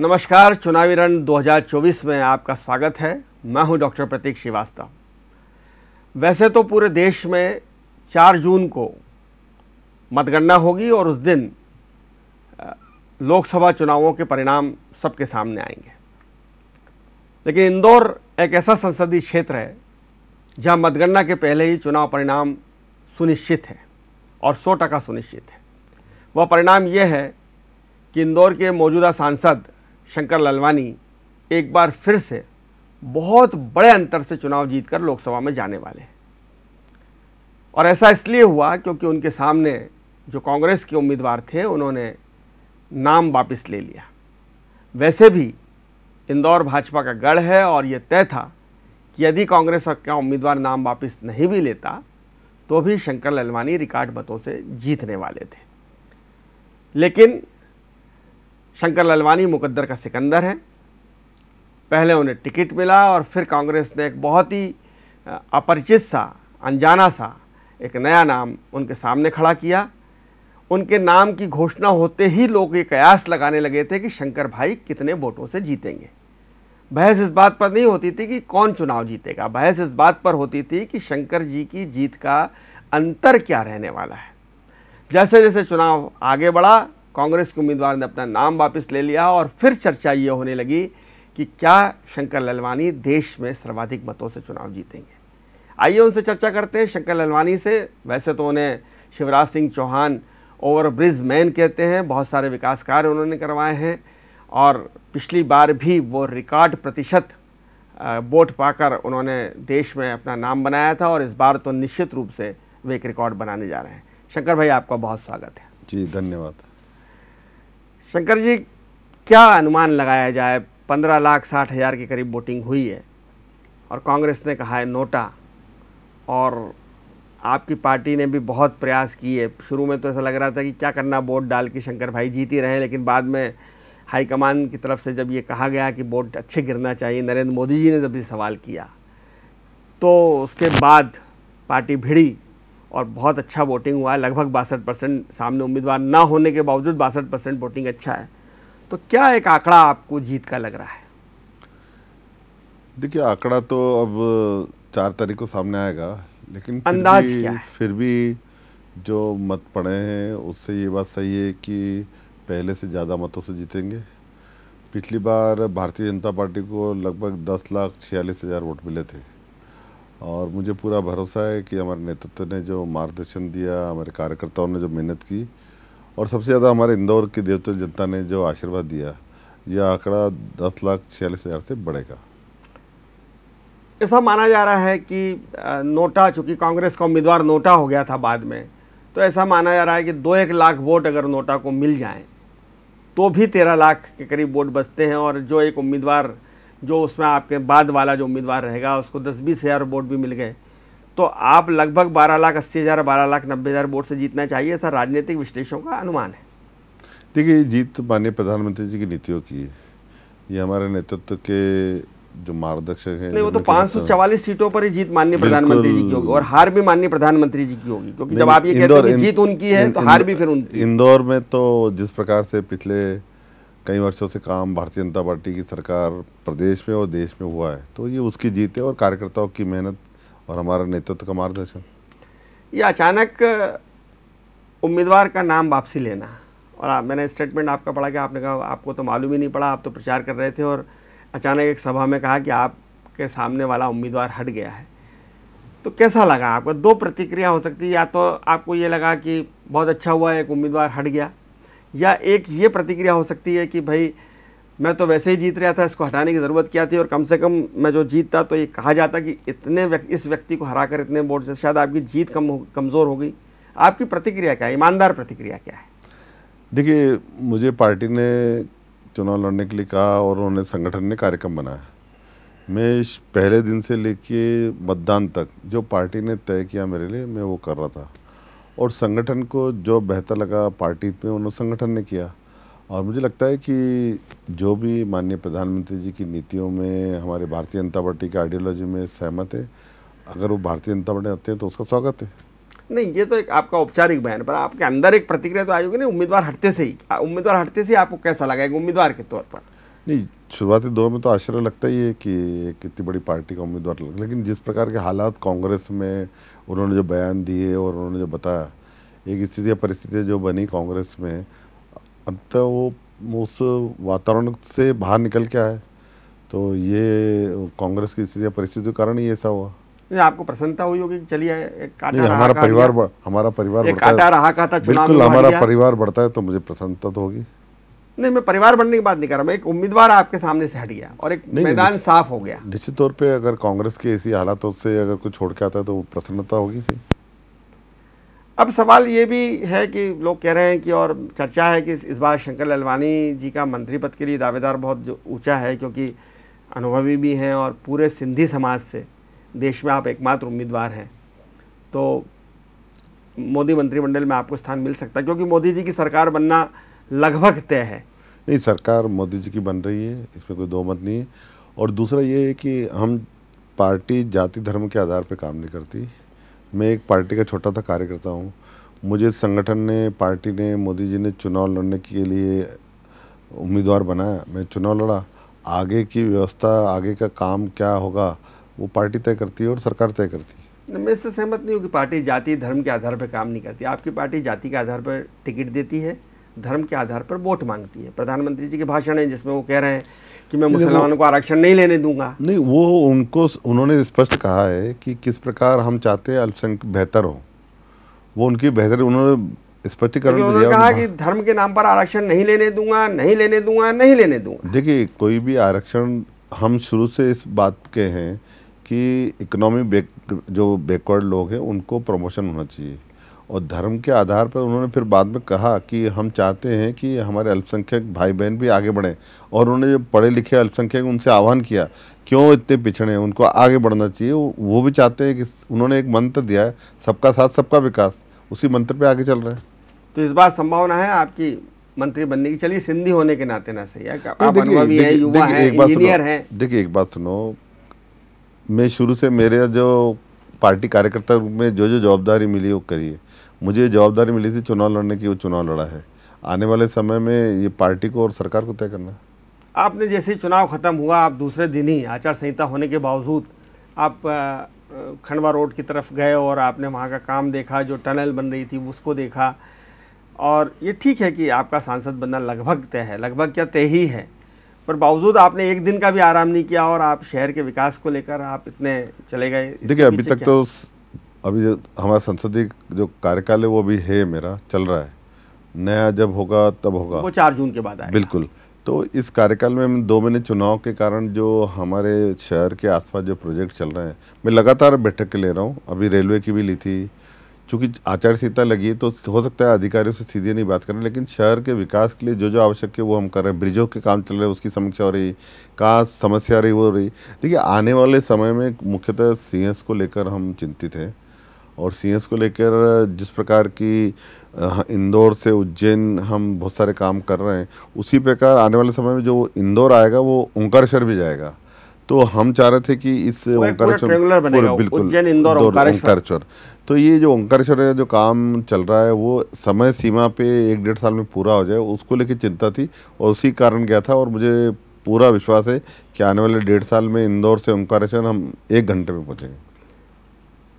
नमस्कार चुनावी रण 2024 में आपका स्वागत है मैं हूं डॉक्टर प्रतीक श्रीवास्तव वैसे तो पूरे देश में 4 जून को मतगणना होगी और उस दिन लोकसभा चुनावों के परिणाम सबके सामने आएंगे लेकिन इंदौर एक ऐसा संसदीय क्षेत्र है जहां मतगणना के पहले ही चुनाव परिणाम सुनिश्चित है और सौ टका सुनिश्चित है वह परिणाम यह है कि इंदौर के मौजूदा सांसद शंकर ललवानी एक बार फिर से बहुत बड़े अंतर से चुनाव जीतकर लोकसभा में जाने वाले हैं और ऐसा इसलिए हुआ क्योंकि उनके सामने जो कांग्रेस के उम्मीदवार थे उन्होंने नाम वापस ले लिया वैसे भी इंदौर भाजपा का गढ़ है और ये तय था कि यदि कांग्रेस का उम्मीदवार नाम वापस नहीं भी लेता तो भी शंकर ललवानी रिकार्ड मतों से जीतने वाले थे लेकिन शंकर ललवानी मुकद्दर का सिकंदर हैं पहले उन्हें टिकट मिला और फिर कांग्रेस ने एक बहुत ही अपरिचित सा अनजाना सा एक नया नाम उनके सामने खड़ा किया उनके नाम की घोषणा होते ही लोग ये कयास लगाने लगे थे कि शंकर भाई कितने वोटों से जीतेंगे बहस इस बात पर नहीं होती थी कि कौन चुनाव जीतेगा बहस इस बात पर होती थी कि शंकर जी की जीत का अंतर क्या रहने वाला है जैसे जैसे चुनाव आगे बढ़ा कांग्रेस के उम्मीदवार ने अपना नाम वापस ले लिया और फिर चर्चा ये होने लगी कि क्या शंकर ललवानी देश में सर्वाधिक मतों से चुनाव जीतेंगे आइए उनसे चर्चा करते हैं शंकर ललवानी से वैसे तो उन्हें Shivraj Singh Chouhan over bridge man कहते हैं बहुत सारे विकास कार्य उन्होंने करवाए हैं और पिछली बार भी वो रिकॉर्ड प्रतिशत वोट पाकर उन्होंने देश में अपना नाम बनाया था और इस बार तो निश्चित रूप से वे एक रिकॉर्ड बनाने जा रहे हैं शंकर भाई आपका बहुत स्वागत है जी धन्यवाद शंकर जी क्या अनुमान लगाया जाए पंद्रह लाख साठ हज़ार के करीब वोटिंग हुई है और कांग्रेस ने कहा है नोटा और आपकी पार्टी ने भी बहुत प्रयास किए शुरू में तो ऐसा लग रहा था कि क्या करना वोट डाल के शंकर भाई जीत ही रहे लेकिन बाद में हाईकमान की तरफ से जब ये कहा गया कि वोट अच्छे गिरना चाहिए नरेंद्र मोदी जी ने जब ये सवाल किया तो उसके बाद पार्टी भिड़ी और बहुत अच्छा वोटिंग हुआ है लगभग बासठ परसेंट सामने उम्मीदवार ना होने के बावजूद बासठ परसेंट वोटिंग अच्छा है तो क्या एक आंकड़ा आपको जीत का लग रहा है देखिए आंकड़ा तो अब चार तारीख को सामने आएगा लेकिन अंदाज फिर भी, क्या है? फिर भी जो मत पड़े हैं उससे ये बात सही है कि पहले से ज़्यादा मतों से जीतेंगे पिछली बार भारतीय जनता पार्टी को लगभग दस लाख छियालीस हज़ार वोट मिले थे और मुझे पूरा भरोसा है कि हमारे नेतृत्व ने जो मार्गदर्शन दिया हमारे कार्यकर्ताओं ने जो मेहनत की और सबसे ज़्यादा हमारे इंदौर की देवतर जनता ने जो आशीर्वाद दिया यह आंकड़ा दस लाख छियालीस हज़ार से बढ़ेगा ऐसा माना जा रहा है कि नोटा चूँकि कांग्रेस का उम्मीदवार नोटा हो गया था बाद में तो ऐसा माना जा रहा है कि दो एक लाख वोट अगर नोटा को मिल जाए तो भी तेरह लाख के करीब वोट बचते हैं और जो एक उम्मीदवार जो उसमें आपके बाद वाला जो उम्मीदवार रहेगा उसको दस बीस हज़ार वोट भी मिल गए तो आप लगभग बारह लाख अस्सी हज़ार बारह लाख नब्बे हज़ार वोट से जीतना चाहिए ऐसा राजनीतिक विश्लेषकों का अनुमान है देखिए जीत तो माननीय प्रधानमंत्री जी की नीतियों की है ये हमारे नेतृत्व के जो मार्गदर्शक है नहीं वो तो पाँच सौ चवालीस सीटों पर ही जीत माननीय प्रधानमंत्री जी की होगी और हार भी माननीय प्रधानमंत्री जी की होगी क्योंकि जब आप ये कहते हैं कि जीत उनकी है तो हार भी फिर उनकी इंदौर में तो जिस प्रकार से पिछले कई वर्षों से काम भारतीय जनता पार्टी की सरकार प्रदेश में और देश में हुआ है तो ये उसकी जीत है और कार्यकर्ताओं की मेहनत और हमारा नेतृत्व का मार्गदर्शन ये अचानक उम्मीदवार का नाम वापसी लेना और आ, मैंने स्टेटमेंट आपका पढ़ा कि आपने कहा आपको तो मालूम ही नहीं पड़ा आप तो प्रचार कर रहे थे और अचानक एक सभा में कहा कि आपके सामने वाला उम्मीदवार हट गया है तो कैसा लगा आपको दो प्रतिक्रिया हो सकती है या तो आपको ये लगा कि बहुत अच्छा हुआ एक उम्मीदवार हट गया या एक ये प्रतिक्रिया हो सकती है कि भाई मैं तो वैसे ही जीत रहा था इसको हटाने की ज़रूरत क्या थी और कम से कम मैं जो जीतता तो ये कहा जाता कि इतने व्यक्ति इस व्यक्ति को हरा कर इतने वोट से शायद आपकी जीत कम हो कमज़ोर हो गई आपकी प्रतिक्रिया क्या है ईमानदार प्रतिक्रिया क्या है देखिए मुझे पार्टी ने चुनाव लड़ने के लिए कहा और उन्होंने संगठन ने कार्यक्रम बनाया मैं पहले दिन से लेके मतदान तक जो पार्टी ने तय किया मेरे लिए मैं वो कर रहा था और संगठन को जो बेहतर लगा पार्टी में उन्होंने संगठन ने किया और मुझे लगता है कि जो भी माननीय प्रधानमंत्री जी की नीतियों में हमारे भारतीय जनता पार्टी की आइडियोलॉजी में सहमत है अगर वो भारतीय जनता पार्टी आते हैं तो उसका स्वागत है नहीं ये तो एक आपका औपचारिक बयान पर आपके अंदर एक प्रतिक्रिया तो आयोग नहीं उम्मीदवार हटते से ही उम्मीदवार हटते से आपको कैसा लगा एक उम्मीदवार के तौर पर नहीं शुरुआती दौर में तो आश्चर्य लगता ही है कि कितनी बड़ी पार्टी का उम्मीदवार लग लेकिन जिस प्रकार के हालात कांग्रेस में उन्होंने जो बयान दिए और उन्होंने जो बताया एक स्थिति परिस्थितियाँ जो बनी कांग्रेस में अब तो वो उस वातावरण से बाहर निकल के आए तो ये कांग्रेस की स्थिति परिस्थिति के कारण ही ऐसा हुआ नहीं आपको प्रसन्नता हुई होगी चलिए हमारा परिवार हमारा परिवार बढ़ता है बिल्कुल हमारा परिवार बढ़ता है तो मुझे प्रसन्नता तो होगी नहीं मैं परिवार बनने की बात नहीं कर रहा मैं एक उम्मीदवार आपके सामने से हट गया और एक मैदान साफ हो गया निश्चित तौर पे अगर कांग्रेस के ऐसी हालातों से अगर कुछ छोड़ के आता है तो प्रसन्नता होगी सही अब सवाल ये भी है कि लोग कह रहे हैं कि और चर्चा है कि इस बार शंकर ललवानी जी का मंत्री पद के लिए दावेदार बहुत ऊँचा है क्योंकि अनुभवी भी हैं और पूरे सिंधी समाज से देश में आप एकमात्र उम्मीदवार हैं तो मोदी मंत्रिमंडल में आपको स्थान मिल सकता है क्योंकि मोदी जी की सरकार बनना लगभग तय है नहीं सरकार मोदी जी की बन रही है इसमें कोई दो मत नहीं है और दूसरा ये है कि हम पार्टी जाति धर्म के आधार पर काम नहीं करती मैं एक पार्टी का छोटा सा कार्यकर्ता हूँ मुझे संगठन ने पार्टी ने मोदी जी ने चुनाव लड़ने के लिए उम्मीदवार बनाया मैं चुनाव लड़ा आगे की व्यवस्था आगे का काम क्या होगा वो पार्टी तय करती है और सरकार तय करती है मैं इससे सहमत नहीं हूँ कि पार्टी जाति धर्म के आधार पर काम नहीं करती आपकी पार्टी जाति के आधार पर टिकट देती है धर्म के आधार पर वोट मांगती है प्रधानमंत्री जी के भाषण है जिसमें वो कह रहे हैं कि मैं मुसलमानों को आरक्षण नहीं लेने दूंगा नहीं वो उनको उन्होंने स्पष्ट कहा है कि किस प्रकार हम चाहते हैं अल्पसंख्यक बेहतर हो वो उनकी बेहतर उन्होंने स्पष्टीकरण उन्होंने कहा कि धर्म के नाम पर आरक्षण नहीं लेने दूंगा नहीं लेने दूंगा नहीं लेने दूंगा देखिए कोई भी आरक्षण हम शुरू से इस बात के हैं कि इकोनॉमी जो बैकवर्ड लोग हैं उनको प्रमोशन होना चाहिए और धर्म के आधार पर उन्होंने फिर बाद में कहा कि हम चाहते हैं कि हमारे अल्पसंख्यक भाई बहन भी आगे बढ़ें और उन्होंने जो पढ़े लिखे अल्पसंख्यक उनसे आह्वान किया क्यों इतने पिछड़े हैं उनको आगे बढ़ना चाहिए वो भी चाहते हैं कि उन्होंने एक मंत्र दिया है सबका साथ सबका विकास उसी मंत्र पर आगे चल रहे हैं तो इस बार संभावना है आपकी मंत्री बनने की चलिए सिंधी होने के नाते ना सही है आप देखिए एक बात सुनो मैं शुरू से मेरे जो पार्टी कार्यकर्ता में जो जो जवाबदारी मिली वो करिए मुझे जवाबदारी मिली थी चुनाव लड़ने की वो चुनाव लड़ा है आने वाले समय में ये पार्टी को और सरकार को तय करना आपने जैसे चुनाव खत्म हुआ आप दूसरे दिन ही आचार संहिता होने के बावजूद आप खंडवा रोड की तरफ गए और आपने वहाँ का काम देखा जो टनल बन रही थी उसको देखा और ये ठीक है कि आपका सांसद बनना लगभग तय है लगभग क्या तय ही है पर बावजूद आपने एक दिन का भी आराम नहीं किया और आप शहर के विकास को लेकर आप इतने चले गए देखिए अभी तक तो अभी जो हमारा संसदीय जो कार्यकाल है वो अभी है मेरा चल रहा है नया जब होगा तब होगा वो चार जून के बाद आएगा बिल्कुल तो इस कार्यकाल में दो महीने चुनाव के कारण जो हमारे शहर के आसपास जो प्रोजेक्ट चल रहे हैं मैं लगातार बैठक ले रहा हूँ अभी रेलवे की भी ली थी चूँकि आचार संहिता लगी तो हो सकता है अधिकारियों से सीधे नहीं बात करें लेकिन शहर के विकास के लिए जो जो आवश्यक है वो हम कर रहे हैं ब्रिजों के काम चल रहे हैं उसकी समीक्षा हो रही कहाँ समस्या रही वो रही देखिए आने वाले समय में मुख्यतः सी को लेकर हम चिंतित हैं और सीएस को लेकर जिस प्रकार की इंदौर से उज्जैन हम बहुत सारे काम कर रहे हैं उसी प्रकार आने वाले समय में जो इंदौर आएगा वो ओंकारेश्वर भी जाएगा तो हम चाह रहे थे कि इस तो ओंकारेश्वर बिल्कुल ओंकारेश्वर तो ये जो ओंकारेश्वर जो काम चल रहा है वो समय सीमा पे एक डेढ़ साल में पूरा हो जाए उसको लेकर चिंता थी और उसी कारण गया था और मुझे पूरा विश्वास है कि आने वाले डेढ़ साल में इंदौर से ओंकारेश्वर हम एक घंटे में पहुँचेंगे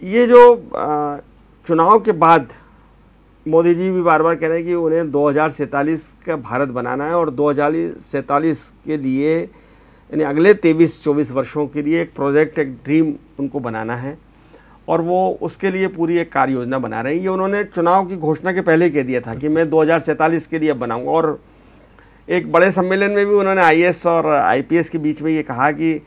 ये जो चुनाव के बाद मोदी जी भी बार बार कह रहे हैं कि उन्हें दो का भारत बनाना है और दो के लिए यानी अगले 23-24 वर्षों के लिए एक प्रोजेक्ट एक ड्रीम उनको बनाना है और वो उसके लिए पूरी एक कार्य योजना बना रहे हैं ये उन्होंने चुनाव की घोषणा के पहले कह दिया था कि मैं दो के लिए बनाऊँगा और एक बड़े सम्मेलन में भी उन्होंने आई और आई के बीच में ये कहा कि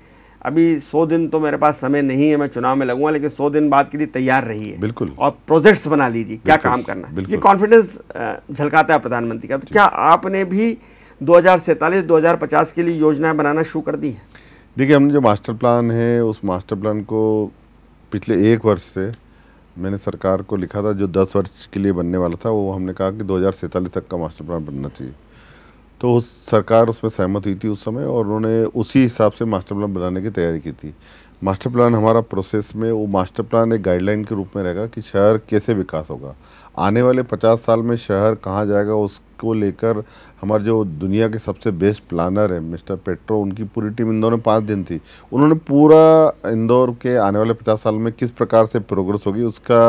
अभी सौ दिन तो मेरे पास समय नहीं है मैं चुनाव में लगूंगा लेकिन सौ दिन बाद के लिए तैयार रहिए बिल्कुल और प्रोजेक्ट्स बना लीजिए क्या काम करना है ये कॉन्फिडेंस झलकाता है प्रधानमंत्री का तो क्या आपने भी दो हज़ार के लिए योजनाएं बनाना शुरू कर दी हैं देखिए हमने जो मास्टर प्लान है उस मास्टर प्लान को पिछले एक वर्ष से मैंने सरकार को लिखा था जो दस वर्ष के लिए बनने वाला था वो हमने कहा कि दो तक का मास्टर प्लान बनना चाहिए तो उस सरकार उसमें सहमत हुई थी उस समय और उन्होंने उसी हिसाब से मास्टर प्लान बनाने की तैयारी की थी मास्टर प्लान हमारा प्रोसेस में वो मास्टर प्लान एक गाइडलाइन के रूप में रहेगा कि शहर कैसे विकास होगा आने वाले 50 साल में शहर कहाँ जाएगा उसको लेकर हमारे जो दुनिया के सबसे बेस्ट प्लानर है मिस्टर पेट्रो उनकी पूरी टीम इंदौर में पाँच दिन थी उन्होंने पूरा इंदौर के आने वाले पचास साल में किस प्रकार से प्रोग्रेस होगी उसका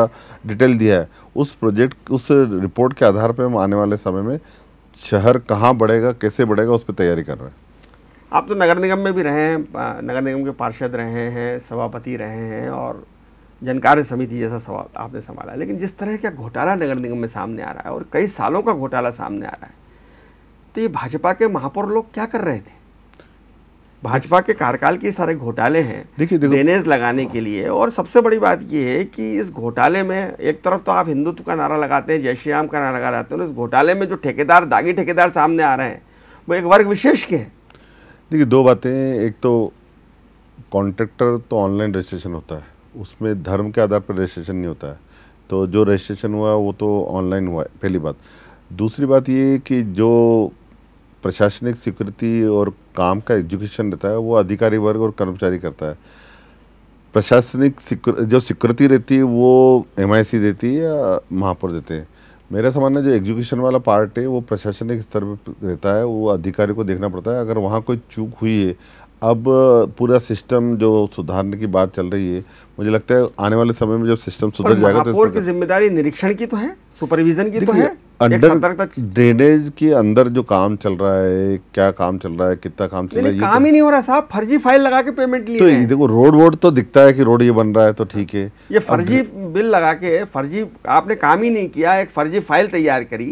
डिटेल दिया है उस प्रोजेक्ट उस रिपोर्ट के आधार पर हम आने वाले समय में शहर कहाँ बढ़ेगा कैसे बढ़ेगा उस पर तैयारी कर रहे हैं आप तो नगर निगम में भी रहे हैं नगर निगम के पार्षद रहे हैं सभापति रहे हैं और जनकार्य समिति जैसा सवाल आपने संभाला लेकिन जिस तरह का घोटाला नगर निगम में सामने आ रहा है और कई सालों का घोटाला सामने आ रहा है तो ये भाजपा के महापौर लोग क्या कर रहे थे भाजपा के कार्यकाल के सारे घोटाले हैं देखिए ड्रेनेज लगाने के लिए और सबसे बड़ी बात यह है कि इस घोटाले में एक तरफ तो आप हिंदुत्व का नारा लगाते हैं जय श्री राम का नारा लगाते हैं और इस घोटाले में जो ठेकेदार दागी ठेकेदार सामने आ रहे हैं वो एक वर्ग विशेष के हैं देखिए दो बातें एक तो कॉन्ट्रैक्टर तो ऑनलाइन रजिस्ट्रेशन होता है उसमें धर्म के आधार पर रजिस्ट्रेशन नहीं होता है तो जो रजिस्ट्रेशन हुआ वो तो ऑनलाइन हुआ है पहली बात दूसरी बात ये कि जो प्रशासनिक स्वीकृति और काम का एजुकेशन रहता है वो अधिकारी वर्ग और कर्मचारी करता है प्रशासनिक जो स्वीकृति रहती है वो एम देती है या महापौर देते हैं मेरा समझना जो एजुकेशन वाला पार्ट है वो प्रशासनिक स्तर पर रहता है वो अधिकारी को देखना पड़ता है अगर वहाँ कोई चूक हुई है अब पूरा सिस्टम जो सुधारने की बात चल रही है मुझे लगता है आने वाले समय में जब सिस्टम सुधर जाएगा तो की जिम्मेदारी निरीक्षण की तो है सुपरविजन की तो है अंडर ड्रेनेज तो के अंदर जो काम चल रहा है क्या काम चल रहा है कितना काम चल रहा है काम तो ही नहीं हो रहा साहब फर्जी फाइल लगा के पेमेंट लिए तो देखो रोड वोड तो दिखता है कि रोड ये बन रहा है तो ठीक है ये फर्जी बिल लगा के फर्जी आपने काम ही नहीं किया एक फर्जी फाइल तैयार करी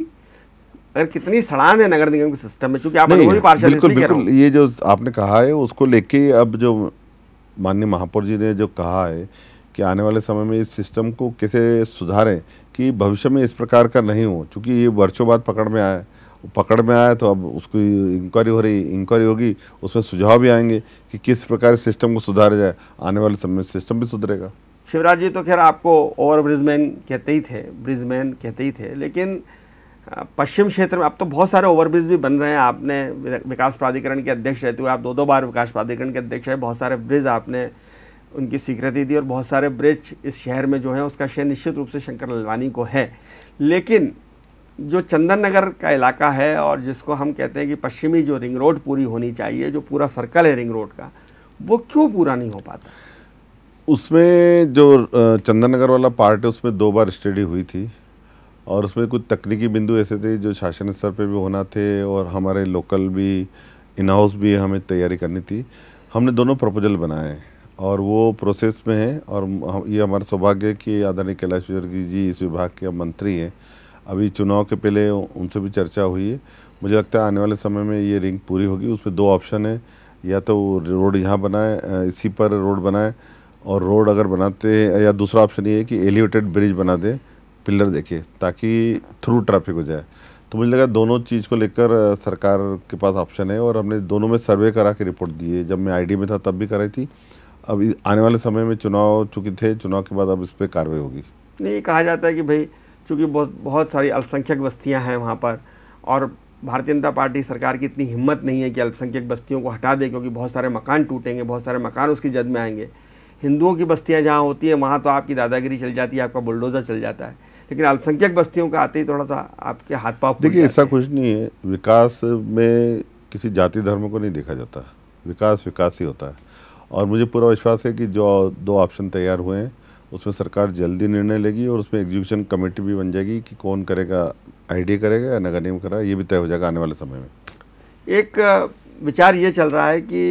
अगर कितनी सड़ान है नगर निगम के सिस्टम में चूंकि आप बिल्कुल बिल्कुल ये जो आपने कहा है उसको लेके अब जो माननीय महापौर जी ने जो कहा है कि आने वाले समय में इस सिस्टम को कैसे सुधारें कि भविष्य में इस प्रकार का नहीं हो चूँकि ये वर्षों बाद पकड़ में आया पकड़ में आया तो अब उसकी इंक्वायरी हो रही इंक्वायरी होगी उसमें सुझाव भी आएंगे कि किस प्रकार सिस्टम को सुधारा जाए आने वाले समय में सिस्टम भी सुधरेगा शिवराज जी तो खैर आपको ओवर ब्रिजमैन कहते ही थे ब्रिजमैन कहते ही थे लेकिन पश्चिम क्षेत्र में अब तो बहुत सारे ओवरब्रिज भी बन रहे हैं आपने विकास प्राधिकरण के अध्यक्ष रहते हुए आप दो दो बार विकास प्राधिकरण के अध्यक्ष रहे बहुत सारे ब्रिज आपने उनकी स्वीकृति दी और बहुत सारे ब्रिज इस शहर में जो है उसका श्रेय निश्चित रूप से शंकर ललवानी को है लेकिन जो चंदन नगर का इलाका है और जिसको हम कहते हैं कि पश्चिमी जो रिंग रोड पूरी होनी चाहिए जो पूरा सर्कल है रिंग रोड का वो क्यों पूरा नहीं हो पाता उसमें जो चंदन नगर वाला पार्ट है उसमें दो बार स्टडी हुई थी और उसमें कुछ तकनीकी बिंदु ऐसे थे जो शासन स्तर पर भी होना थे और हमारे लोकल भी इन हाउस भी हमें तैयारी करनी थी हमने दोनों प्रपोजल बनाए हैं और वो प्रोसेस में है और ये हमारा सौभाग्य है कि आदरणीय कैलाश विजय जी इस विभाग के मंत्री हैं अभी चुनाव के पहले उनसे भी चर्चा हुई है मुझे लगता है आने वाले समय में ये रिंग पूरी होगी उसमें दो ऑप्शन है या तो रोड यहाँ बनाए इसी पर रोड बनाए और रोड अगर बनाते या दूसरा ऑप्शन ये है कि एलिवेटेड ब्रिज बना दें पिलर देखे ताकि थ्रू ट्रैफिक हो जाए तो मुझे लगा दोनों चीज़ को लेकर सरकार के पास ऑप्शन है और हमने दोनों में सर्वे करा के रिपोर्ट दी है जब मैं आईडी में था तब भी कराई थी अब आने वाले समय में चुनाव चूंकि थे चुनाव के बाद अब इस पर कार्रवाई होगी नहीं कहा जाता है कि भाई चूंकि बहुत बहुत सारी अल्पसंख्यक बस्तियां हैं वहाँ पर और भारतीय जनता पार्टी सरकार की इतनी हिम्मत नहीं है कि अल्पसंख्यक बस्तियों को हटा दे क्योंकि बहुत सारे मकान टूटेंगे बहुत सारे मकान उसकी जद में आएंगे हिंदुओं की बस्तियाँ जहाँ होती हैं वहाँ तो आपकी दादागिरी चल जाती है आपका बुलडोज़र चल जाता है लेकिन अल्पसंख्यक बस्तियों का आते ही थोड़ा सा आपके हाथ पाप देखिए ऐसा कुछ नहीं है विकास में किसी जाति धर्म को नहीं देखा जाता विकास विकास ही होता है और मुझे पूरा विश्वास है कि जो दो ऑप्शन तैयार हुए हैं उसमें सरकार जल्दी निर्णय लेगी और उसमें एग्जीक्यूशन कमेटी भी बन जाएगी कि कौन करेगा आईडी करेगा या नगर निगम करेगा ये भी तय हो जाएगा आने वाले समय में एक विचार ये चल रहा है कि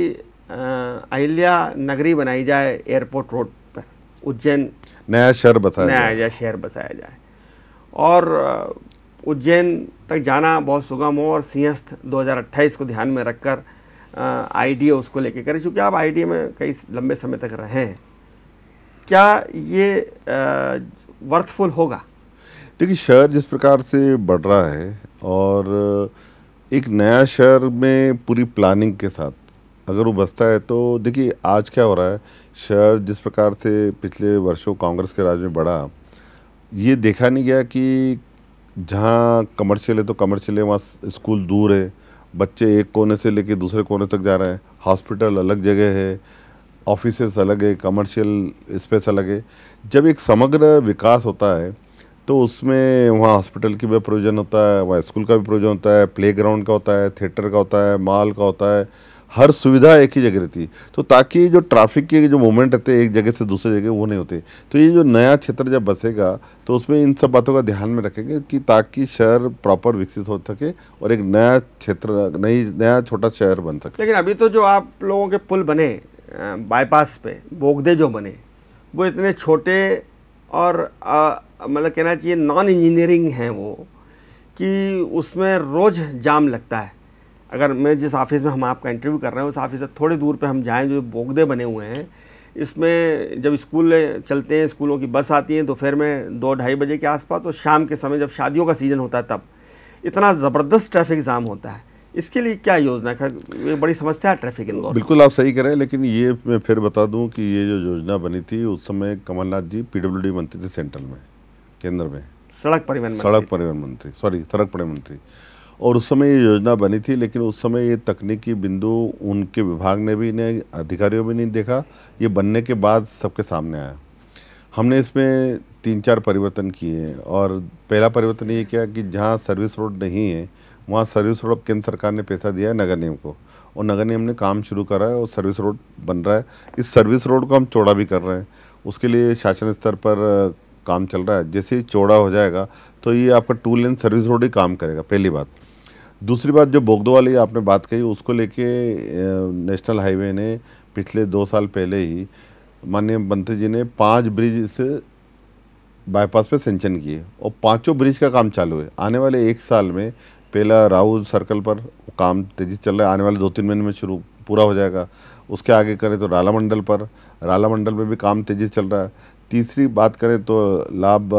अहिल्या नगरी बनाई जाए एयरपोर्ट रोड पर उज्जैन नया शहर बसाया नया जाए शहर बसाया जाए और उज्जैन तक जाना बहुत सुगम हो और सिंहस्थ दो को ध्यान में रखकर आईडीए उसको लेके करें क्योंकि आप आईडीए में कई लंबे समय तक रहे हैं क्या ये वर्थफुल होगा देखिए शहर जिस प्रकार से बढ़ रहा है और एक नया शहर में पूरी प्लानिंग के साथ अगर वो बसता है तो देखिए आज क्या हो रहा है शहर जिस प्रकार से पिछले वर्षों कांग्रेस के राज में बढ़ा ये देखा नहीं गया कि जहाँ कमर्शियल है तो कमर्शियल है वहाँ स्कूल दूर है बच्चे एक कोने से लेके दूसरे कोने तक जा रहे हैं हॉस्पिटल अलग जगह है ऑफिस अलग है कमर्शियल स्पेस अलग है जब एक समग्र विकास होता है तो उसमें वहाँ हॉस्पिटल की भी प्रयोजन होता है वहाँ स्कूल का भी प्रयोजन होता है प्ले ग्राउंड का होता है थिएटर का होता है मॉल का होता है हर सुविधा एक ही जगह रहती है तो ताकि जो ट्रैफिक के जो मूवमेंट रहते एक जगह से दूसरी जगह वो नहीं होते तो ये जो नया क्षेत्र जब बसेगा तो उसमें इन सब बातों का ध्यान में रखेंगे कि ताकि शहर प्रॉपर विकसित हो सके और एक नया क्षेत्र नई नया छोटा शहर बन सके लेकिन अभी तो जो आप लोगों के पुल बने बाईपास पे बोगदे जो बने वो इतने छोटे और मतलब कहना चाहिए नॉन इंजीनियरिंग हैं वो कि उसमें रोज़ जाम लगता है अगर मैं जिस ऑफिस में हम आपका इंटरव्यू कर रहे हैं उस ऑफिस से थोड़ी दूर पर हम जाएँ जो बोगदे बने हुए हैं इसमें जब स्कूल चलते हैं स्कूलों की बस आती है दोपहर तो में दो ढाई बजे के आसपास और शाम के समय जब शादियों का सीज़न होता है तब इतना ज़बरदस्त ट्रैफिक जाम होता है इसके लिए क्या योजना है ये बड़ी समस्या है ट्रैफिक इंदौर बिल्कुल आप सही करें लेकिन ये मैं फिर बता दूं कि ये जो योजना बनी थी उस समय कमलनाथ जी पीडब्ल्यूडी मंत्री थे सेंट्रल में केंद्र में सड़क परिवहन सड़क परिवहन मंत्री सॉरी सड़क परिवहन मंत्री और उस समय ये योजना बनी थी लेकिन उस समय ये तकनीकी बिंदु उनके विभाग ने भी नहीं अधिकारियों भी नहीं देखा ये बनने के बाद सबके सामने आया हमने इसमें तीन चार परिवर्तन किए हैं और पहला परिवर्तन ये किया कि जहाँ सर्विस रोड नहीं है वहाँ सर्विस रोड केंद्र सरकार ने पैसा दिया है नगर निगम को और नगर निगम ने काम शुरू करा है और सर्विस रोड बन रहा है इस सर्विस रोड को हम चौड़ा भी कर रहे हैं उसके लिए शासन स्तर पर काम चल रहा है जैसे ही चौड़ा हो जाएगा तो ये आपका टू लेन सर्विस रोड ही काम करेगा पहली बात दूसरी बात जो बोगदो वाली आपने बात कही उसको लेके नेशनल हाईवे ने पिछले दो साल पहले ही माननीय मंत्री जी ने पांच ब्रिज से बाईपास पे सेंचन किए और पांचों ब्रिज का काम चालू है आने वाले एक साल में पहला राहुल सर्कल पर काम तेजी से चल रहा है आने वाले दो तीन महीने में शुरू पूरा हो जाएगा उसके आगे करें तो राला मंडल पर राला मंडल में भी काम तेज़ी से चल रहा है तीसरी बात करें तो लाभ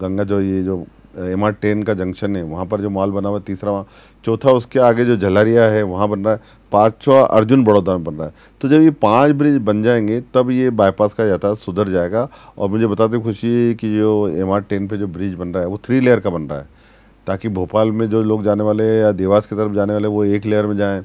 गंगा जो ये जो एम आर टेन का जंक्शन है वहाँ पर जो मॉल बना हुआ तीसरा वहाँ चौथा उसके आगे जो झलरिया है वहाँ बन रहा है पाँचवा अर्जुन बड़ौदा में बन रहा है तो जब ये पांच ब्रिज बन जाएंगे तब ये बाईपास का यातायात सुधर जाएगा और मुझे बताते खुशी है कि जो एम आर टेन पर जो ब्रिज बन रहा है वो थ्री लेयर का बन रहा है ताकि भोपाल में जो लोग जाने वाले या देवास की तरफ जाने वाले वो एक लेयर में जाएँ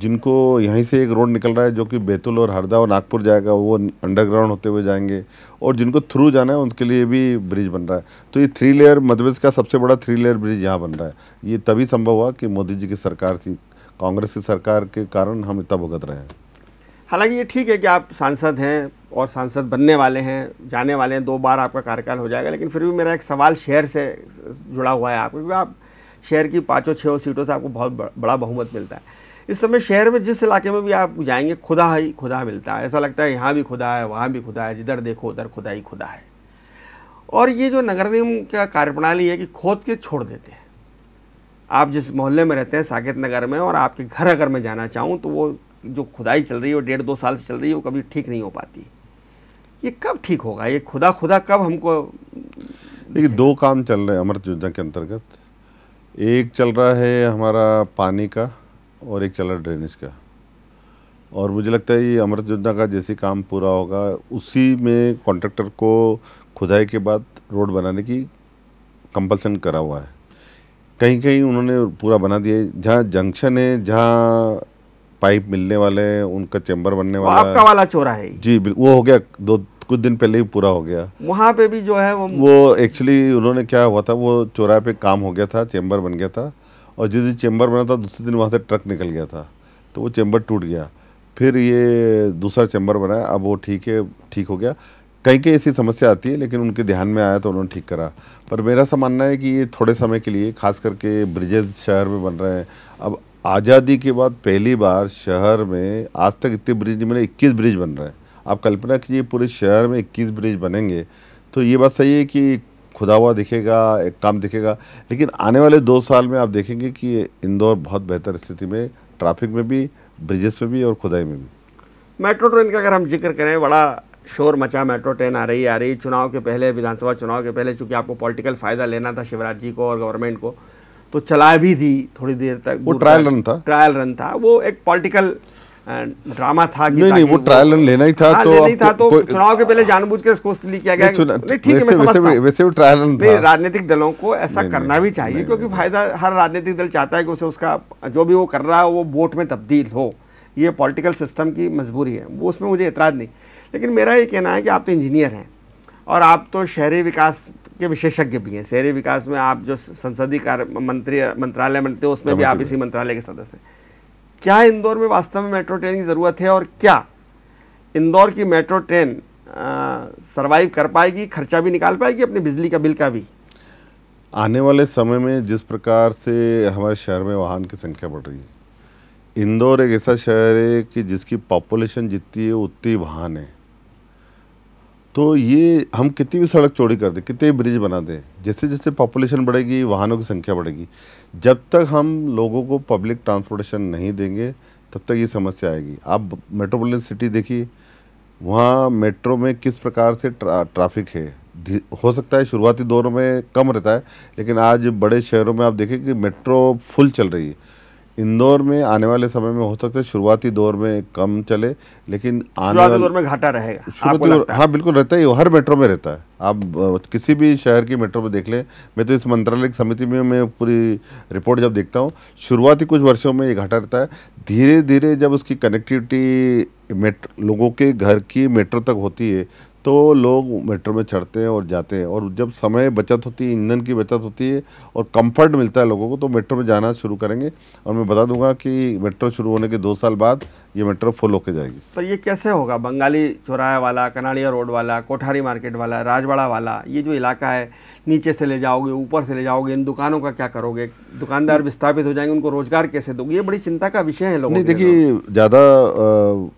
जिनको यहीं से एक रोड निकल रहा है जो कि बैतूल और हरदा और नागपुर जाएगा वो अंडरग्राउंड होते हुए जाएंगे और जिनको थ्रू जाना है उनके लिए भी ब्रिज बन रहा है तो ये थ्री लेयर मध्यप्रदेश का सबसे बड़ा थ्री लेयर ब्रिज यहाँ बन रहा है ये तभी संभव हुआ कि मोदी जी की सरकार थी कांग्रेस की सरकार के कारण हम इतना भुगत रहे हैं हालांकि ये ठीक है कि आप सांसद हैं और सांसद बनने वाले हैं जाने वाले हैं दो बार आपका कार्यकाल हो जाएगा लेकिन फिर भी मेरा एक सवाल शहर से जुड़ा हुआ है आपको क्योंकि आप शहर की पाँचों छः सीटों से आपको बहुत बड़ा बहुमत मिलता है इस समय शहर में जिस इलाके में भी आप जाएंगे खुदा ही खुदा मिलता है ऐसा लगता है यहाँ भी खुदा है वहाँ भी खुदा है जिधर देखो उधर खुदा ही खुदा है और ये जो नगर निगम का कार्यप्रणाली है कि खोद के छोड़ देते हैं आप जिस मोहल्ले में रहते हैं साकेत नगर में और आपके घर अगर मैं जाना चाहूँ तो वो जो खुदाई चल रही है वो डेढ़ दो साल से चल रही है वो कभी ठीक नहीं हो पाती ये कब ठीक होगा ये खुदा खुदा कब हमको देखिए दो काम चल रहे हैं अमृत योजना के अंतर्गत एक चल रहा है हमारा पानी का और एक चला ड्रेनेज का और मुझे लगता है ये अमृत योजना का जैसे काम पूरा होगा उसी में कॉन्ट्रेक्टर को खुदाई के बाद रोड बनाने की कंपलसन करा हुआ है कहीं कहीं उन्होंने पूरा बना दिया जहाँ जंक्शन है जहाँ पाइप मिलने वाले हैं उनका चैम्बर बनने वाला आपका वाला चोरा है जी वो हो गया दो कुछ दिन पहले ही पूरा हो गया वहाँ पे भी जो है वो वो एक्चुअली उन्होंने क्या हुआ था वो चौराहे पे काम हो गया था चैम्बर बन गया था और जिस दिन चैम्बर बना था दूसरे दिन वहाँ से ट्रक निकल गया था तो वो चैम्बर टूट गया फिर ये दूसरा चैम्बर बनाया अब वो ठीक है ठीक हो गया कहीं कहीं ऐसी समस्या आती है लेकिन उनके ध्यान में आया तो उन्होंने ठीक करा पर मेरा सा मानना है कि ये थोड़े समय के लिए खास करके ब्रिजेज शहर में बन रहे हैं अब आज़ादी के बाद पहली बार शहर में आज तक इतने ब्रिज मैंने इक्कीस ब्रिज बन रहे हैं आप कल्पना कीजिए पूरे शहर में इक्कीस ब्रिज बनेंगे तो ये बात सही है कि खुदा हुआ दिखेगा एक काम दिखेगा लेकिन आने वाले दो साल में आप देखेंगे कि इंदौर बहुत बेहतर स्थिति में ट्रैफिक में भी ब्रिजेस में भी और खुदाई में भी मेट्रो ट्रेन का अगर हम जिक्र करें बड़ा शोर मचा मेट्रो ट्रेन आ रही आ रही चुनाव के पहले विधानसभा चुनाव के पहले चूंकि आपको पॉलिटिकल फ़ायदा लेना था शिवराज जी को और गवर्नमेंट को तो चला भी थी थोड़ी देर तक वो ट्रायल रन था ट्रायल रन था वो एक पॉलिटिकल ड्रामा था कि नहीं नहीं वो ट्रायल रन लेना ही था हाँ, तो लेना था तो चुनाव के पहले जानबूझ के इसको लिए किया गया ठीक है मैं समझता वैसे ट्रायल नहीं राजनीतिक दलों को ऐसा करना भी चाहिए क्योंकि फायदा हर राजनीतिक दल चाहता है कि उसे उसका जो भी वो कर रहा है वो वोट में तब्दील हो ये पॉलिटिकल सिस्टम की मजबूरी है वो उसमें मुझे इतराज़ नहीं लेकिन मेरा ये कहना है कि आप तो इंजीनियर हैं और आप तो शहरी विकास के विशेषज्ञ भी हैं शहरी विकास में आप जो संसदीय कार्य मंत्री मंत्रालय बनते हो उसमें भी आप इसी मंत्रालय के सदस्य हैं क्या इंदौर में वास्तव में मेट्रो ट्रेन की ज़रूरत है और क्या इंदौर की मेट्रो ट्रेन सर्वाइव कर पाएगी खर्चा भी निकाल पाएगी अपने बिजली का बिल का भी आने वाले समय में जिस प्रकार से हमारे शहर में वाहन की संख्या बढ़ रही है इंदौर एक ऐसा शहर है कि जिसकी पॉपुलेशन जितनी है उतनी वाहन है तो ये हम कितनी भी सड़क चौड़ी कर दें कितने ब्रिज बना दें जैसे जैसे पॉपुलेशन बढ़ेगी वाहनों की संख्या बढ़ेगी जब तक हम लोगों को पब्लिक ट्रांसपोर्टेशन नहीं देंगे तब तक ये समस्या आएगी आप मेट्रोपोलिटन सिटी देखिए वहाँ मेट्रो में किस प्रकार से ट्रा, ट्राफिक है हो सकता है शुरुआती दौर में कम रहता है लेकिन आज बड़े शहरों में आप देखें कि मेट्रो फुल चल रही है इंदौर में आने वाले समय में हो सकता है शुरुआती दौर में कम चले लेकिन आने दौर में घाटा रहेगा शुरुआती दौर हाँ बिल्कुल रहता है हर मेट्रो में रहता है आप किसी भी शहर की मेट्रो में देख लें मैं तो इस मंत्रालय की समिति में मैं पूरी रिपोर्ट जब देखता हूँ शुरुआती कुछ वर्षों में ये घाटा रहता है धीरे धीरे जब उसकी कनेक्टिविटी मेट्रो लोगों के घर की मेट्रो तक होती है तो लोग मेट्रो में चढ़ते हैं और जाते हैं और जब समय बचत होती है ईंधन की बचत होती है और कंफर्ट मिलता है लोगों को तो मेट्रो में जाना शुरू करेंगे और मैं बता दूंगा कि मेट्रो शुरू होने के दो साल बाद ये मेट्रो फुल होकर जाएगी पर ये कैसे होगा बंगाली चौराहे वाला कनाड़िया रोड वाला कोठारी मार्केट वाला राजवाड़ा वाला ये जो इलाका है नीचे से ले जाओगे ऊपर से ले जाओगे इन दुकानों का क्या करोगे दुकानदार विस्थापित हो जाएंगे उनको रोजगार कैसे दोगे ये बड़ी चिंता का विषय है लोगों नहीं देखिए ज़्यादा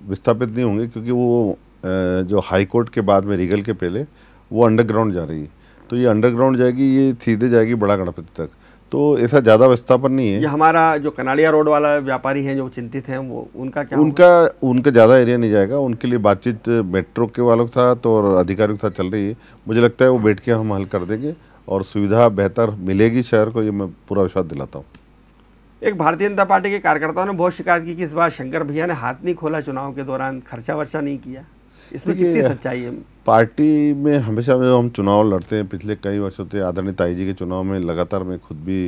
विस्थापित नहीं होंगे क्योंकि वो जो हाई कोर्ट के बाद में रिगल के पहले वो अंडरग्राउंड जा रही है तो ये अंडरग्राउंड जाएगी ये सीधे जाएगी बड़ा गणपति तक तो ऐसा ज़्यादा विस्थापन नहीं है ये हमारा जो कनाड़िया रोड वाला व्यापारी हैं जो चिंतित हैं वो उनका क्या उनका उनका ज़्यादा एरिया नहीं जाएगा उनके लिए बातचीत मेट्रो के वालों के साथ और अधिकारियों के साथ चल रही है मुझे लगता है वो बैठ के हम हल कर देंगे और सुविधा बेहतर मिलेगी शहर को ये मैं पूरा विश्वास दिलाता हूँ एक भारतीय जनता पार्टी के कार्यकर्ताओं ने बहुत शिकायत की कि इस बार शंकर भैया ने हाथ नहीं खोला चुनाव के दौरान खर्चा वर्चा नहीं किया इसमें कितनी सच्चाई है पार्टी में हमेशा जो हम चुनाव लड़ते हैं पिछले कई वर्षों से आदरणीय ताई जी के चुनाव में लगातार मैं खुद भी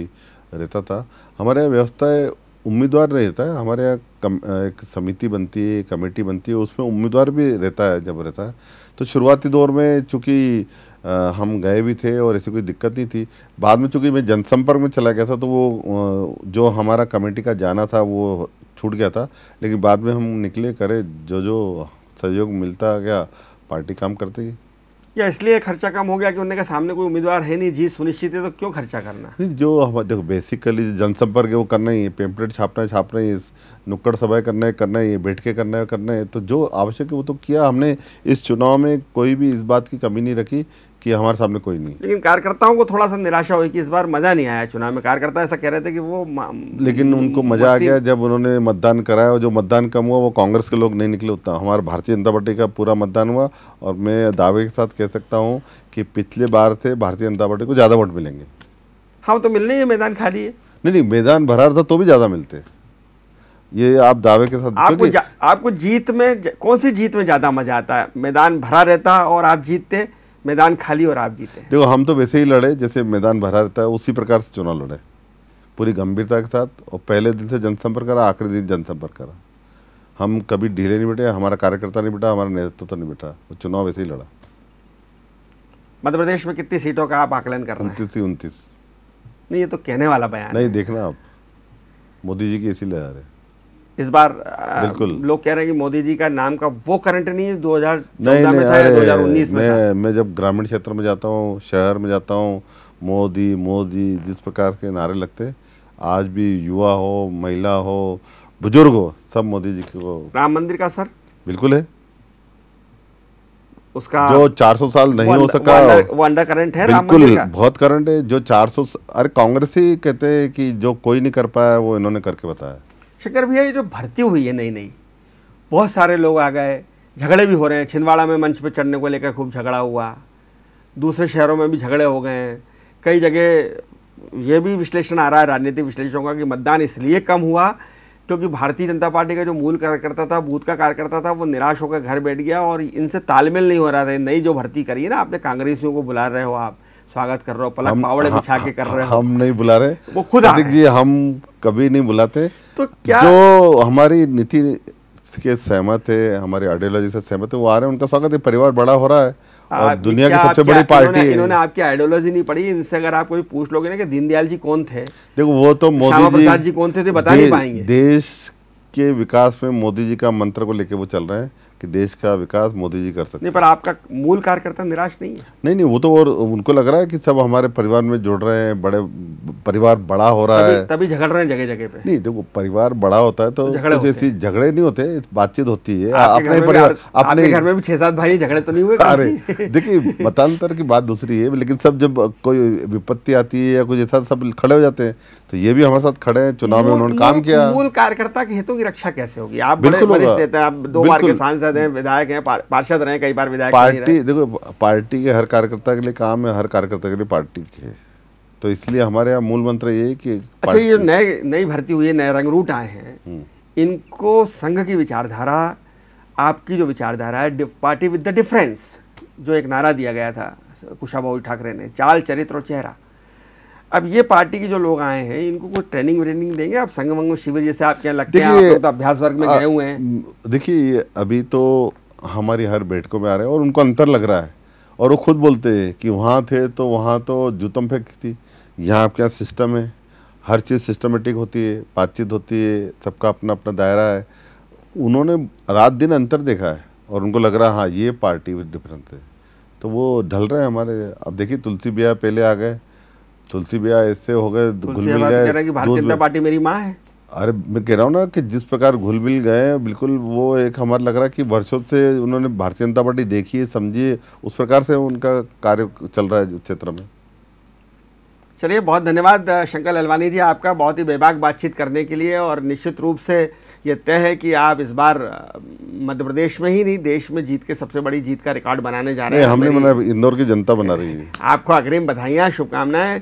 रहता था हमारे यहाँ व्यवस्था उम्मीदवार नहीं रहता है हमारे यहाँ एक समिति बनती है कमेटी बनती है उसमें उम्मीदवार भी रहता है जब रहता है तो शुरुआती दौर में चूँकि हम गए भी थे और ऐसी कोई दिक्कत नहीं थी बाद में चूँकि मैं जनसंपर्क में चला गया था तो वो जो हमारा कमेटी का जाना था वो छूट गया था लेकिन बाद में हम निकले करे जो जो सहयोग मिलता गया पार्टी काम करती है या इसलिए खर्चा कम हो गया कि उनके सामने कोई उम्मीदवार है नहीं जीत सुनिश्चित है तो क्यों खर्चा करना नहीं जो देखो बेसिकली जनसंपर्क है वो करना ही है पेम्पलेट छापना है छापना ही नुक्कड़ सभाएं करना है करना ही बैठ के करना है करना है तो जो आवश्यक है वो तो किया हमने इस चुनाव में कोई भी इस बात की कमी नहीं रखी कि हमारे सामने कोई नहीं लेकिन कार्यकर्ताओं को थोड़ा सा निराशा हुई कि इस बार मज़ा नहीं आया चुनाव में कार्यकर्ता ऐसा कह रहे थे कि वो लेकिन उनको मज़ा आ गया जब उन्होंने मतदान कराया और जो मतदान कम हुआ वो कांग्रेस के लोग नहीं निकले उतना हमारे भारतीय जनता पार्टी का पूरा मतदान हुआ और मैं दावे के साथ कह सकता हूँ कि पिछले बार से भारतीय जनता पार्टी को ज़्यादा वोट मिलेंगे हाँ तो मिलने ही मैदान खाली है नहीं नहीं मैदान भरा था तो भी ज़्यादा मिलते ये आप दावे के साथ आपको आपको जीत में कौन सी जीत में ज़्यादा मजा आता है मैदान भरा रहता और आप जीतते मैदान खाली और आप जीते देखो हम तो वैसे ही लड़े जैसे मैदान भरा रहता है उसी प्रकार से चुनाव लड़े पूरी गंभीरता के साथ और पहले दिन से जनसंपर्क करा आखिरी दिन जनसंपर्क करा हम कभी ढीले नहीं बैठे हमारा कार्यकर्ता नहीं बैठा हमारा नेतृत्व तो नहीं बैठा वो चुनाव वैसे ही लड़ा मध्य प्रदेश में कितनी सीटों का आप आकलन कर रहे हैं उनतीस उनतीस नहीं ये तो कहने वाला बयान नहीं देखना आप मोदी जी की इसी रहे हैं इस बार लोग कह रहे हैं कि मोदी जी का नाम का वो करंट नहीं है दो हजार में था या 2019 में मैं, मैं जब ग्रामीण क्षेत्र में जाता हूँ शहर में जाता हूँ मोदी मोदी जिस प्रकार के नारे लगते आज भी युवा हो महिला हो बुजुर्ग हो सब मोदी जी को राम मंदिर का सर बिल्कुल है उसका जो 400 साल नहीं हो सका वो अंडर करंट है बिल्कुल बहुत करंट है जो 400 अरे कांग्रेस ही कहते हैं कि जो कोई नहीं कर पाया वो इन्होंने करके बताया शंकर भैया ये जो भर्ती हुई है नई नई बहुत सारे लोग आ गए झगड़े भी हो रहे हैं छिंदवाड़ा में मंच पर चढ़ने को लेकर खूब झगड़ा हुआ दूसरे शहरों में भी झगड़े हो गए हैं कई जगह ये भी विश्लेषण आ रहा है राजनीतिक विश्लेषकों का कि मतदान इसलिए कम हुआ क्योंकि भारतीय जनता पार्टी का जो मूल कार्यकर्ता था बूथ का कार्यकर्ता था वो निराश होकर घर बैठ गया और इनसे तालमेल नहीं हो रहा था नई जो भर्ती करी है ना आपने कांग्रेसियों को बुला रहे हो आप स्वागत कर रहे हो पलक पावड़े हाँ, बिछा के कर रहे हो हम नहीं बुला रहे वो खुद जी हम कभी नहीं बुलाते तो क्या जो हमारी नीति के सहमत है हमारे आइडियोलॉजी से सहमत है वो आ रहे हैं उनका स्वागत है परिवार बड़ा हो रहा है और दुनिया की सबसे बड़ी पार्टी है इन्होंने आपकी आइडियोलॉजी नहीं पढ़ी इनसे अगर आप कोई पूछ लोगे ना कि दीनदयाल जी कौन थे देखो वो तो मोदी जी, जी कौन थे तो बता नहीं पाएंगे देश के विकास में मोदी जी का मंत्र को लेके वो चल रहे हैं कि देश का विकास मोदी जी कर सकते नहीं पर आपका मूल कार्यकर्ता निराश नहीं है नहीं नहीं वो तो और उनको लग रहा है कि सब हमारे परिवार में जुड़ रहे हैं बड़े परिवार बड़ा हो रहा तभी, है तभी झगड़ रहे हैं जगह जगह पे नहीं देखो परिवार बड़ा होता है तो, तो झगड़े जैसी झगड़े नहीं होते बातचीत होती है अपने परिवार अपने घर में भी छह सात भाई झगड़े तो नहीं हुए अरे देखिए मतान्तर की बात दूसरी है लेकिन सब जब कोई विपत्ति आती है या कुछ ऐसा सब खड़े हो जाते हैं तो ये भी हमारे साथ खड़े हैं चुनाव में उन्होंने काम किया मूल कार्यकर्ता के हितों की रक्षा कैसे होगी आप बड़े वरिष्ठ आप दो बार के सांसद हैं विधायक हैं पार्षद रहे कई बार विधायक पार्टी देखो पार्टी के हर कार्यकर्ता के लिए काम है हर कार्यकर्ता के लिए पार्टी के तो इसलिए हमारे यहाँ मूल मंत्र ये कि अच्छा ये नए नई भर्ती हुई है नए रंगरूट आए हैं हम्म। इनको संघ की विचारधारा आपकी जो विचारधारा है पार्टी विद द डिफरेंस जो एक नारा दिया गया था कुशाबाबू ठाकरे ने चाल चरित्र और चेहरा अब ये पार्टी के जो लोग आए हैं इनको कुछ ट्रेनिंग व्रेनिंग देंगे आप संग वंग शिविर जैसे आप क्या लगते हैं आप तो अभ्यास वर्ग में गए हुए हैं देखिए अभी तो हमारी हर बैठकों में आ रहे हैं और उनको अंतर लग रहा है और वो खुद बोलते हैं कि वहाँ थे तो वहाँ तो जूतम फेंक थी यहाँ आपके यहाँ सिस्टम है हर चीज़ सिस्टमेटिक होती है बातचीत होती है सबका अपना अपना दायरा है उन्होंने रात दिन अंतर देखा है और उनको लग रहा है हाँ ये पार्टी डिफरेंट है तो वो ढल रहे हैं हमारे अब देखिए तुलसी बिया पहले आ गए तुलसी भैया ऐसे हो गए भारतीय जनता पार्टी मेरी माँ है अरे मैं कह रहा हूँ ना कि जिस प्रकार घुल मिल गए बिल्कुल वो एक हमारा लग रहा है कि वर्षों से उन्होंने भारतीय जनता पार्टी देखी है समझी उस प्रकार से उनका कार्य चल रहा है क्षेत्र में चलिए बहुत धन्यवाद शंकर ललवानी जी आपका बहुत ही बेबाक बातचीत करने के लिए और निश्चित रूप से ये तय है कि आप इस बार मध्य प्रदेश में ही नहीं देश में जीत के सबसे बड़ी जीत का रिकॉर्ड बनाने जा रहे हैं हमने मतलब इंदौर की जनता बना रही है आपको अग्रिम बधाइयाँ शुभकामनाएं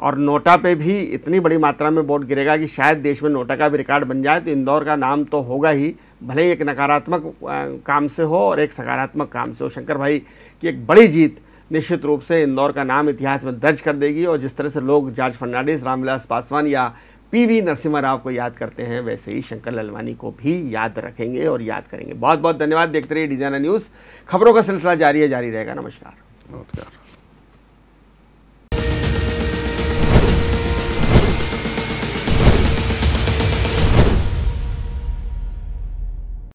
और नोटा पे भी इतनी बड़ी मात्रा में वोट गिरेगा कि शायद देश में नोटा का भी रिकॉर्ड बन जाए तो इंदौर का नाम तो होगा ही भले ही एक नकारात्मक काम से हो और एक सकारात्मक काम से हो शंकर भाई की एक बड़ी जीत निश्चित रूप से इंदौर का नाम इतिहास में दर्ज कर देगी और जिस तरह से लोग जॉर्ज फर्नांडिस रामविलास पासवान या पीवी नरसिम्हा राव को याद करते हैं वैसे ही शंकर ललवानी को भी याद रखेंगे और याद करेंगे बहुत बहुत धन्यवाद देखते रहिए डिजाना न्यूज़ खबरों का सिलसिला जारी है जारी रहेगा नमस्कार नमस्कार